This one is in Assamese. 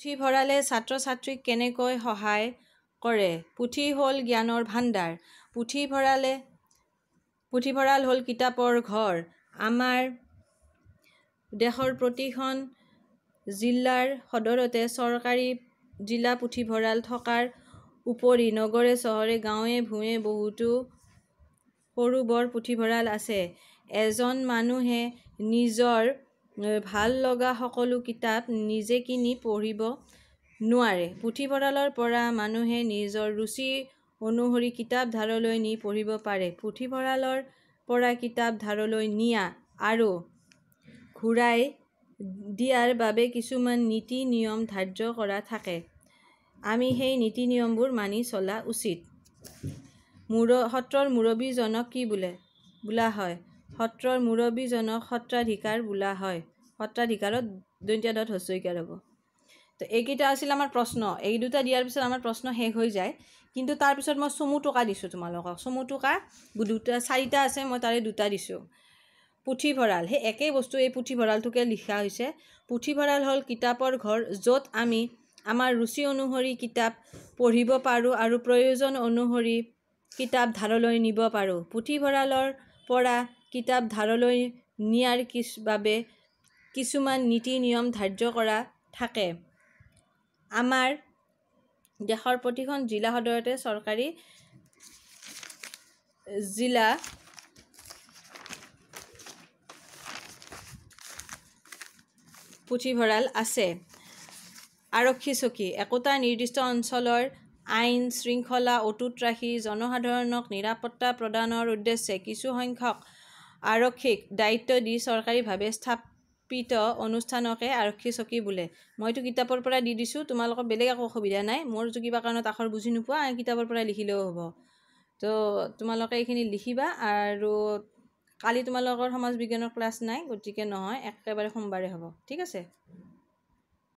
পুথিভঁৰালে ছাত্ৰ ছাত্ৰীক কেনেকৈ সহায় কৰে পুথি হ'ল জ্ঞানৰ ভাণ্ডাৰ পুথিভঁৰালে পুথিভঁৰাল হ'ল কিতাপৰ ঘৰ আমাৰ দেশৰ প্ৰতিখন জিলাৰ সদৰতে চৰকাৰী জিলা পুথিভঁৰাল থকাৰ উপৰি নগৰে চহৰে গাঁৱে ভূঞে বহুতো সৰু বৰ পুথিভঁৰাল আছে এজন মানুহে নিজৰ ভাল লগা সকলো কিতাপ নিজে কিনি পঢ়িব নোৱাৰে পুথিভঁৰালৰ পৰা মানুহে নিজৰ ৰুচি অনুসৰি কিতাপ ধাৰলৈ নি পঢ়িব পাৰে পুথিভঁৰালৰ পৰা কিতাপ ধাৰলৈ নিয়া আৰু ঘূৰাই দিয়াৰ বাবে কিছুমান নীতি নিয়ম ধাৰ্য কৰা থাকে আমি সেই নীতি নিয়মবোৰ মানি চলা উচিত মূৰ সত্ৰৰ মুৰব্বীজনক কি বোলে বোলা হয় সত্ৰৰ মুৰব্বীজনক সত্ৰাধিকাৰ বোলা হয় সত্ৰাধিকাৰত দন্তীয়া দত হস্ৰইকাৰ হ'ব তো এইকেইটা আছিল আমাৰ প্ৰশ্ন এই দুটা দিয়াৰ পিছত আমাৰ প্ৰশ্ন শেষ হৈ যায় কিন্তু তাৰপিছত মই চমু টকা দিছোঁ তোমালোকক চমু টকা দুটা চাৰিটা আছে মই তাৰে দুটা দিছোঁ পুথিভঁৰাল সেই একেই বস্তু এই পুথিভঁৰালটোকে লিখা হৈছে পুথিভঁৰাল হ'ল কিতাপৰ ঘৰ য'ত আমি আমাৰ ৰুচি অনুসৰি কিতাপ পঢ়িব পাৰোঁ আৰু প্ৰয়োজন অনুসৰি কিতাপ ধাৰলৈ নিব পাৰোঁ পুথিভঁৰালৰ পৰা কিতাপ ধাৰলৈ নিয়াৰ কিছু বাবে কিছুমান নীতি নিয়ম ধাৰ্য কৰা থাকে আমাৰ দেশৰ প্ৰতিখন জিলা সদৰতে চৰকাৰী জিলা পুথিভঁৰাল আছে আৰক্ষী চকী একোটা নিৰ্দিষ্ট অঞ্চলৰ আইন শৃংখলা অটুট ৰাখি জনসাধাৰণক নিৰাপত্তা প্ৰদানৰ উদ্দেশ্যে কিছুসংখ্যক আৰক্ষীক দায়িত্ব দি চৰকাৰীভাৱে স্থাপিত অনুষ্ঠানকে আৰক্ষী চকী বোলে মইতো কিতাপৰ পৰা দি দিছোঁ তোমালোকৰ বেলেগ একো অসুবিধা নাই মোৰ যদি কিবা কাৰণত আখৰ বুজি নোপোৱা কিতাপৰ পৰা লিখিলেও হ'ব তো তোমালোকে এইখিনি লিখিবা আৰু কালি তোমালোকৰ সমাজ বিজ্ঞানৰ ক্লাছ নাই গতিকে নহয় একেবাৰে সোমবাৰে হ'ব ঠিক আছে